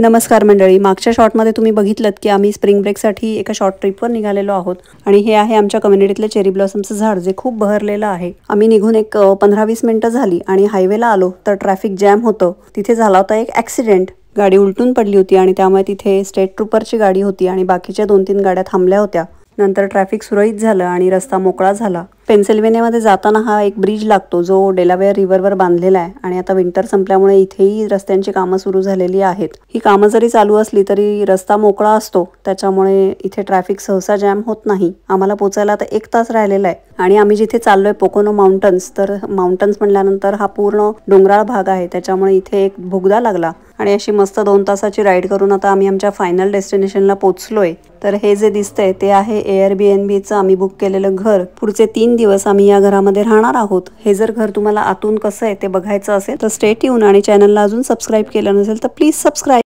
नमस्कार मंडळी मागच्या शॉटमध्ये तुम्ही बघितलं की आम्ही स्प्रिंग ब्रेकसाठी एका शॉर्ट ट्रिपवर निघालेलो आहोत आणि हे आहे आमच्या कम्युनिटीतलं चेरी ब्लॉसमचं झाड जे खूप बहरलेलं आहे आम्ही निघून एक पंधरा वीस मिनिटं झाली आणि हायवेला आलो तर ट्रॅफिक जॅम होतं तिथे झाला होता एक ॲक्सिडेंट गाडी उलटून पडली होती आणि त्यामुळे तिथे स्टेट ट्रुपरची गाडी होती आणि बाकीच्या दोन तीन गाड्या थांबल्या होत्या नंतर ट्रॅफिक सुरळीत झालं आणि रस्ता मोकळा झाला पेन्सिल्वेनियामध्ये जाताना हा एक ब्रिज लागतो जो डेलावेअर रिव्हरवर बांधलेला आहे आणि आता विंटर संपल्यामुळे इथेही रस्त्यांची कामं सुरू झालेली आहेत ही कामं जरी चालू असली तरी रस्ता मोकळा असतो त्याच्यामुळे इथे ट्रॅफिक सहसा जॅम होत नाही आम्हाला पोचायला आता एक तास राहिलेला आहे आणि आम्ही जिथे चाललोय पोकोनो माउंटन्स तर माउंटन्स म्हटल्यानंतर हा पूर्ण डोंगराळ भाग आहे त्याच्यामुळे इथे एक भुगदा लागला आणि अशी मस्त दोन तासाची राईड करून आता आम्ही आमच्या फायनल डेस्टिनेशनला पोचलो आहे तर हे जे दिसतंय ते आहे एअर बी एन बीचं आम्ही बुक केलेलं घर पुढचे तीन दिवस आम्ही या घरामध्ये राहणार आहोत हे जर घर तुम्हाला आतून कसं आहे ते बघायचं असेल तर स्टेट येऊन आणि चॅनलला अजून सबस्क्राईब केलं नसेल तर प्लीज सबस्क्राईब